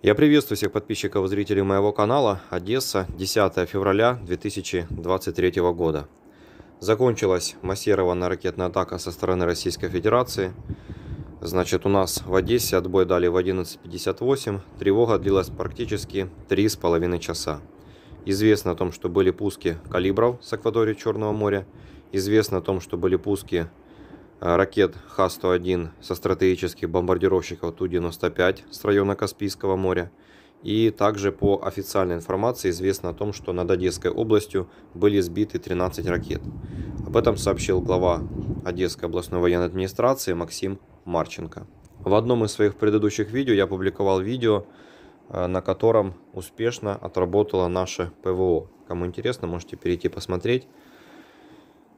Я приветствую всех подписчиков и зрителей моего канала «Одесса», 10 февраля 2023 года. Закончилась массированная ракетная атака со стороны Российской Федерации. Значит, у нас в Одессе отбой дали в 11.58, тревога длилась практически 3,5 часа. Известно о том, что были пуски калибров с акватории Черного моря, известно о том, что были пуски Э, ракет Х-101 со стратегических бомбардировщиков Ту-95 с района Каспийского моря. И также по официальной информации известно о том, что над Одесской областью были сбиты 13 ракет. Об этом сообщил глава Одесской областной военной администрации Максим Марченко. В одном из своих предыдущих видео я публиковал видео, э, на котором успешно отработало наше ПВО. Кому интересно, можете перейти посмотреть.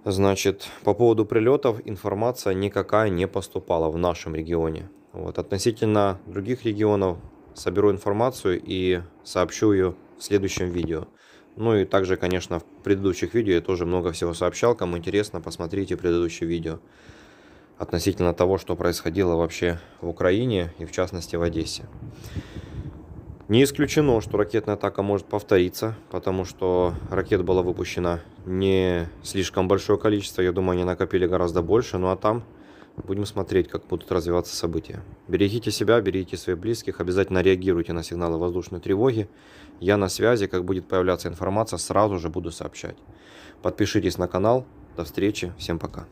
Значит, по поводу прилетов информация никакая не поступала в нашем регионе. Вот. Относительно других регионов соберу информацию и сообщу ее в следующем видео. Ну и также, конечно, в предыдущих видео я тоже много всего сообщал. Кому интересно, посмотрите предыдущее видео относительно того, что происходило вообще в Украине и в частности в Одессе. Не исключено, что ракетная атака может повториться, потому что ракет была выпущена не слишком большое количество. Я думаю, они накопили гораздо больше. Ну а там будем смотреть, как будут развиваться события. Берегите себя, берегите своих близких, обязательно реагируйте на сигналы воздушной тревоги. Я на связи, как будет появляться информация, сразу же буду сообщать. Подпишитесь на канал. До встречи. Всем пока.